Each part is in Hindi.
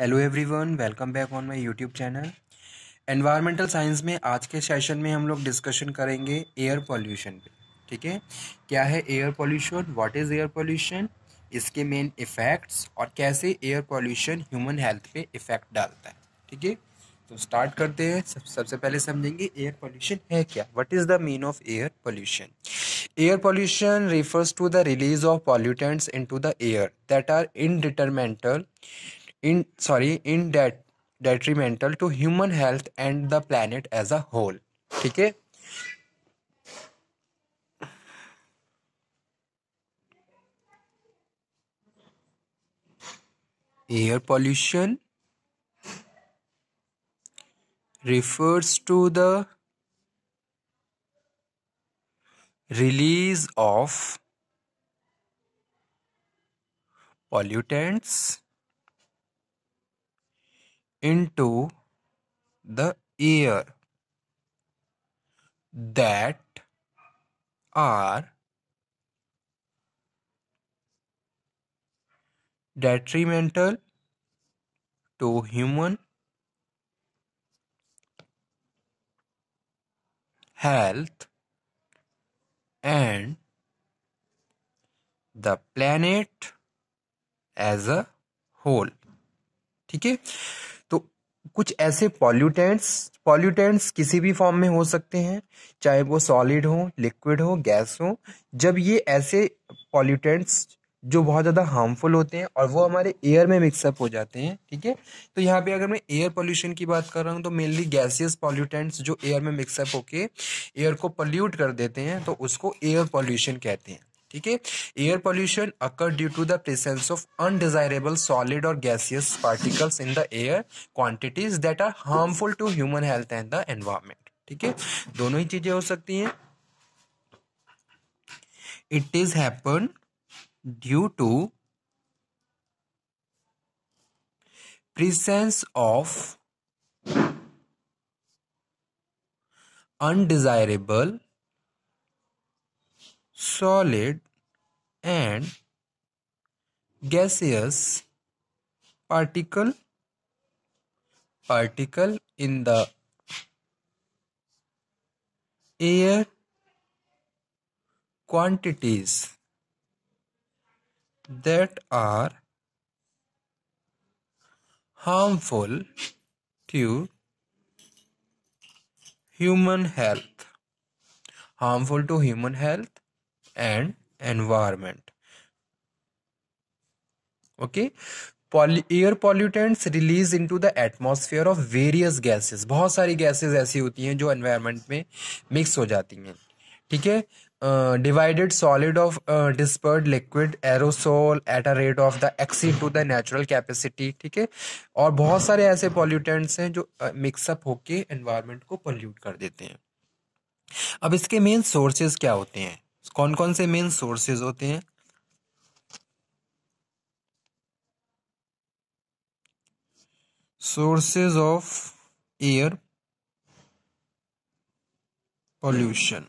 hello everyone welcome back on my YouTube channel environmental science में आज के सेशन में हम लोग डिस्कशन करेंगे एयर पॉल्यूशन पे ठीक है क्या है air pollution what is air pollution इसके मेन इफ़ेक्ट्स और कैसे एयर पॉल्यूशन ह्यूमन हेल्थ पे इफ़ेक्ट डालता है ठीक है तो स्टार्ट करते हैं सब, सबसे पहले समझेंगे एयर पॉल्यूशन है क्या what is the mean of air pollution air pollution refers to the release of pollutants in the air that are detrimental in sorry in that detrimental to human health and the planet as a whole ठीक है air pollution refers to the release of pollutants into the air that are detrimental to human health and the planet as a whole ठीक है कुछ ऐसे पॉल्यूटेंट्स पॉल्यूटेंट्स किसी भी फॉर्म में हो सकते हैं चाहे वो सॉलिड हो लिक्विड हो गैस हो जब ये ऐसे पॉल्यूटेंट्स जो बहुत ज़्यादा हार्मफुल होते हैं और वो हमारे एयर में मिक्सअप हो जाते हैं ठीक है तो यहाँ पे अगर मैं एयर पोल्यूशन की बात कर रहा हूँ तो मेनली गैसियस पॉल्यूटेंट्स जो एयर में मिक्सअप होके एयर को पल्यूट कर देते हैं तो उसको एयर पॉल्यूशन कहते हैं ठीक है air pollution occur due to the presence of undesirable solid और gaseous particles in the air quantities that are harmful to human health and the environment ठीक है दोनों ही चीजें हो सकती हैं it is happen due to presence of undesirable solid and gaseous particle particle in the air quantities that are harmful to human health harmful to human health and environment okay air pollutants release into the atmosphere of various gases बहुत सारी गैसेज ऐसी होती हैं जो एनवायरमेंट में मिक्स हो जाती हैं ठीक है divided solid of dispersed liquid aerosol at a rate of the exceed to the natural capacity ठीक है और बहुत सारे ऐसे पॉल्यूटेंट्स हैं जो मिक्सअप uh, होके एनवायरमेंट को पॉल्यूट कर देते हैं अब इसके मेन सोर्सेज क्या होते हैं कौन कौन से मेन सोर्सेज होते हैं sources of air pollution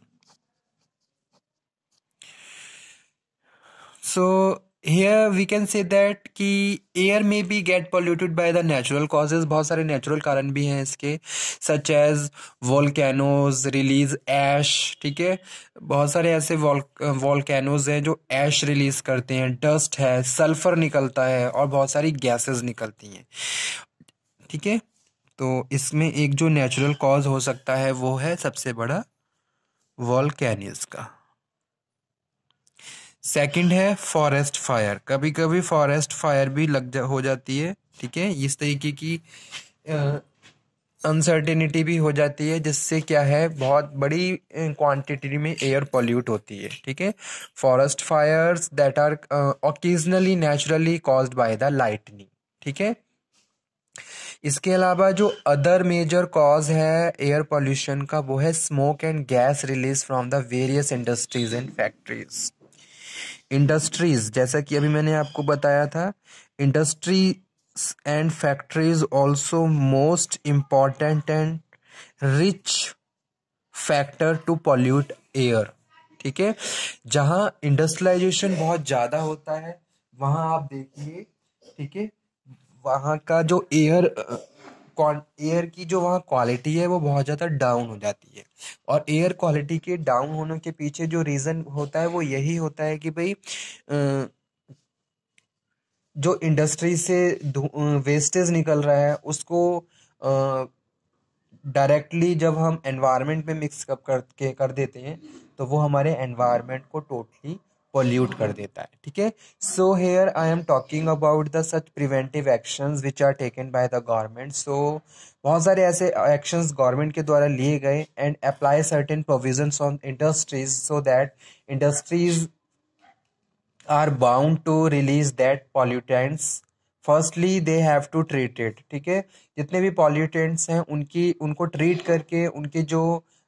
so here we can say that कि एयर में भी get polluted by the natural causes बहुत सारे नेचुरल कारण भी हैं इसके such as volcanoes release ash ठीक है बहुत सारे ऐसे वॉलकैनोज हैं जो ऐश रिलीज करते हैं डस्ट है सल्फर निकलता है और बहुत सारी गैसेज निकलती हैं ठीक है तो इसमें एक जो नेचुरल कॉज हो सकता है वो है सबसे बड़ा वॉलकैनिज का सेकंड है फॉरेस्ट फायर कभी कभी फॉरेस्ट फायर भी लग जा हो जाती है ठीक है इस तरीके की अनसर्टेनिटी भी हो जाती है जिससे क्या है बहुत बड़ी क्वांटिटी में एयर पॉल्यूट होती है ठीक है forest fires that are occasionally naturally caused by the lightning ठीक है इसके अलावा जो अदर मेजर कॉज है एयर पॉल्यूशन का वो है smoke and gas release from the various industries and factories industries जैसा कि अभी मैंने आपको बताया था industry and factories also most important and rich factor to pollute air ठीक है जहाँ इंडस्ट्रियलाइजेशन बहुत ज़्यादा होता है वहाँ आप देखिए ठीक है वहाँ का जो एयर एयर की जो वहाँ क्वालिटी है वो बहुत ज़्यादा डाउन हो जाती है और एयर क्वालिटी के डाउन होने के पीछे जो रीज़न होता है वो यही होता है कि भाई जो इंडस्ट्री से वेस्टेज निकल रहा है उसको डायरेक्टली जब हम एनवायरनमेंट में मिक्स कर के कर देते हैं तो वो हमारे एनवायरनमेंट को टोटली पोल्यूट कर देता है ठीक है so here I am talking about the such preventive actions which are taken by the government so बहुत सारे ऐसे एक्शंस गवर्नमेंट के द्वारा लिए गए and apply certain provisions on industries so that industries are bound to release that pollutants firstly they have to treat it ठीक है जितने भी पॉल्यूटेंट्स हैं उनकी उनको ट्रीट करके उनके जो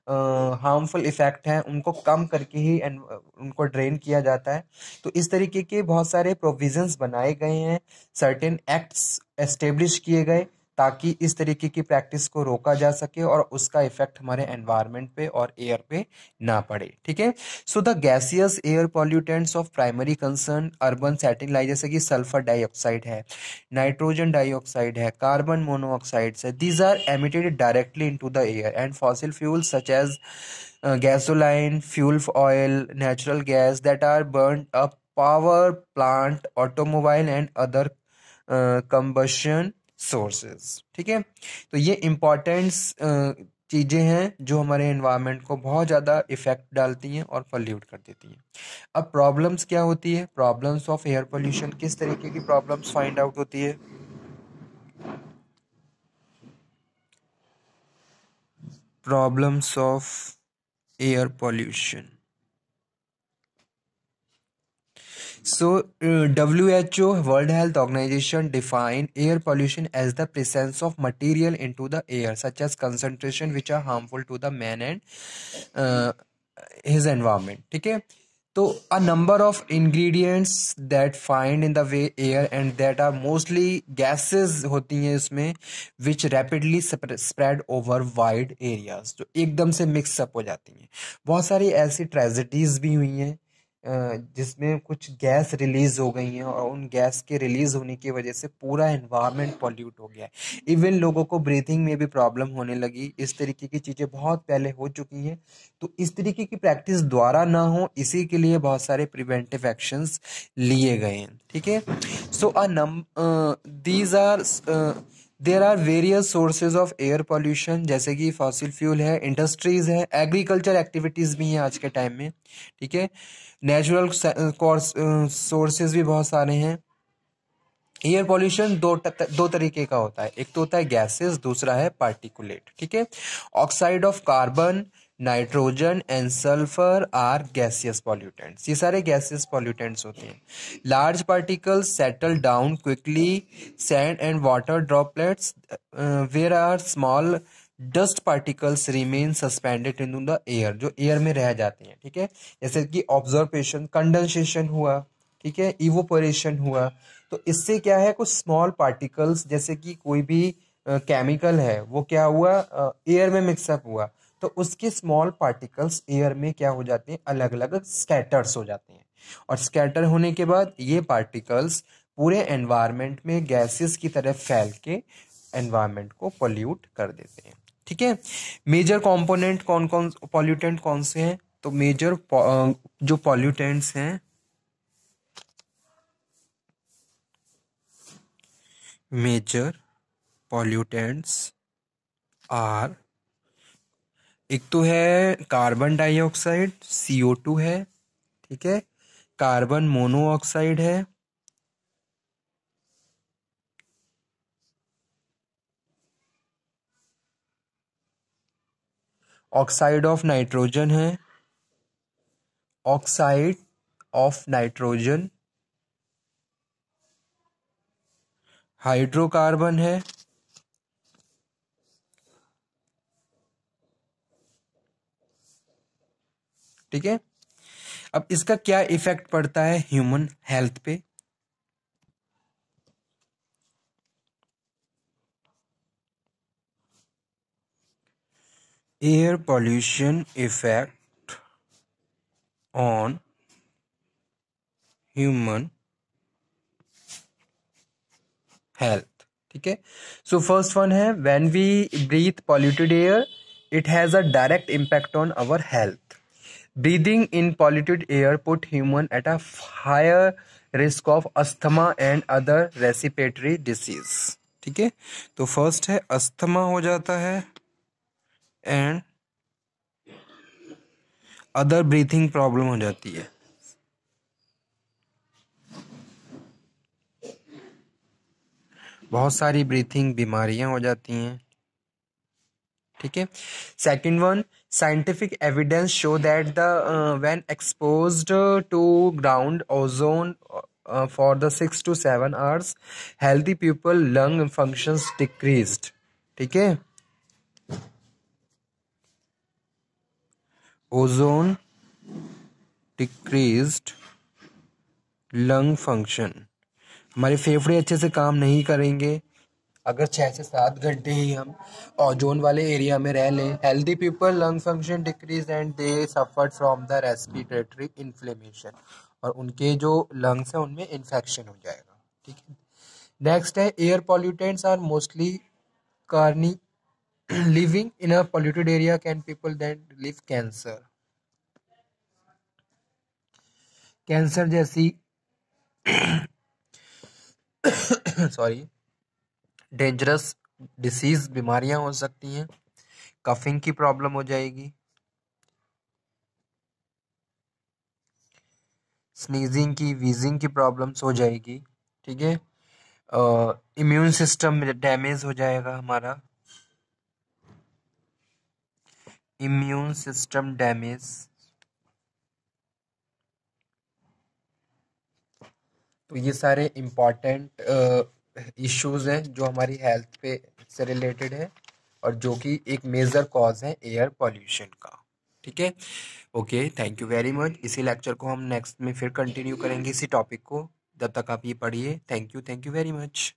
हार्मफुल इफ़ेक्ट हैं उनको कम करके ही एंड उनको ड्रेन किया जाता है तो इस तरीके के बहुत सारे प्रोविजंस बनाए गए हैं सर्टेन एक्ट्स एस्टेब्लिश किए गए ताकि इस तरीके की प्रैक्टिस को रोका जा सके और उसका इफेक्ट हमारे एनवायरनमेंट पे और एयर पे ना पड़े ठीक है so the gaseous air pollutants of primary concern urban setting like जैसे कि सल्फर डाइऑक्साइड है नाइट्रोजन डाइऑक्साइड है कार्बन मोनोऑक्साइड्स है these are emitted directly in the air and fossil fuel such as gasoline fuel oil natural gas that are burn up power plant automobile and other combustion sources ठीक है तो ये इम्पॉर्टेंट्स चीज़ें हैं जो हमारे इन्वायरमेंट को बहुत ज़्यादा इफ़ेक्ट डालती हैं और पॉल्यूट कर देती हैं अब प्रॉब्लम्स क्या होती है प्रॉब्लम्स ऑफ एयर पोल्यूशन किस तरीके की प्रॉब्लम्स फाइंड आउट होती है problems of air pollution so W H O world health organization define air pollution as the presence of material into the air such as concentration which are harmful to the man and his environment ठीक है तो a number of ingredients that find in the way air and that are mostly gases होती हैं इसमें which rapidly spread over wide areas जो एकदम से मिक्सअप हो जाती हैं बहुत सारी ऐसी ट्रेजिडीज भी हुई हैं जिसमें कुछ गैस रिलीज़ हो गई हैं और उन गैस के रिलीज़ होने की वजह से पूरा इन्वायरमेंट पॉल्यूट हो गया है इवन लोगों को ब्रीथिंग में भी प्रॉब्लम होने लगी इस तरीके की चीज़ें बहुत पहले हो चुकी हैं तो इस तरीके की प्रैक्टिस द्वारा ना हो इसी के लिए बहुत सारे प्रिवेंटिव एक्शंस लिए गए हैं ठीक है so a num these are there are various sources of air pollution जैसे कि फॉसिल फ्यूल है इंडस्ट्रीज है एग्रीकल्चर एक्टिविटीज़ भी हैं आज के टाइम में ठीक है नेचुरल सोर्सेज uh, uh, भी बहुत सारे हैं एयर पॉल्यूशन दो त, दो तरीके का होता है एक तो होता है गैसेस दूसरा है पार्टिकुलेट ठीक है oxide of carbon nitrogen and sulphur are gaseous pollutants ये सारे गैसियस पॉल्यूटेंट्स होते हैं large particles settle down quickly sand and water droplets where are small dust particles remain suspended in the air जो एयर में रह जाते हैं ठीक है जैसे कि ऑब्जर्वेशन कंडेंसेशन हुआ ठीक है इवोपोरेशन हुआ तो इससे क्या है कुछ स्मॉल पार्टिकल्स जैसे कि कोई भी केमिकल uh, है वो क्या हुआ एयर uh, में मिक्सअप हुआ तो उसके स्मॉल पार्टिकल्स एयर में क्या हो जाते हैं अलग अलग स्कैटर्स हो जाते हैं और स्कैटर होने के बाद ये पार्टिकल्स पूरे एनवायरनमेंट में गैसेस की तरह फैल के एनवायरनमेंट को पोल्यूट कर देते हैं ठीक है मेजर कंपोनेंट कौन कौन पॉल्यूटेंट कौन से हैं तो मेजर अं, जो पॉल्यूटेंट्स हैं मेजर पॉल्यूटेंट्स आर एक तो है कार्बन डाइऑक्साइड सीओ टू है ठीक है कार्बन मोनोऑक्साइड है ऑक्साइड ऑफ नाइट्रोजन है ऑक्साइड ऑफ नाइट्रोजन हाइड्रोकार्बन है ठीक है अब इसका क्या इफेक्ट पड़ता है ह्यूमन हेल्थ पे air pollution effect on human health ठीक है सो फर्स्ट वन है when we breathe polluted air it has a direct impact on our health breathing in polluted air put human at a higher risk of asthma and other respiratory disease ठीक है तो फर्स्ट है अस्थमा हो जाता है एंड अदर ब्रीथिंग प्रॉब्लम हो जाती है बहुत सारी ब्रीथिंग बीमारियां हो जाती हैं ठीक है second one scientific evidence show that the when exposed to ground ozone for the six to seven hours healthy people lung functions decreased ठीक है ओजोन डिक्रीज लंग फंक्शन हमारे फेफड़े अच्छे से काम नहीं करेंगे अगर छः से सात घंटे ही हम ओजोन वाले एरिया में रह लें healthy people lung function decrease and they suffer from the respiratory inflammation और उनके जो लंग्स हैं उनमें इन्फेक्शन हो जाएगा ठीक है नेक्स्ट है air pollutants are mostly carny living in a polluted area can people then live cancer cancer जैसी सॉरी डेंजरस डिसीज बीमारियां हो सकती हैं कफिंग की प्रॉब्लम हो जाएगी स्नीजिंग की वीजिंग की प्रॉब्लम्स हो जाएगी ठीक है इम्यून सिस्टम डैमेज हो जाएगा हमारा immune system damage तो ये सारे इम्पॉर्टेंट इश्यूज uh, हैं जो हमारी हेल्थ पे से रिलेटेड है और जो कि एक मेजर कॉज है एयर पॉल्यूशन का ठीक है okay thank you very much इसी लेक्चर को हम नेक्स्ट में फिर कंटिन्यू करेंगे इसी टॉपिक को जब तक आप ये पढ़िए thank you thank you very much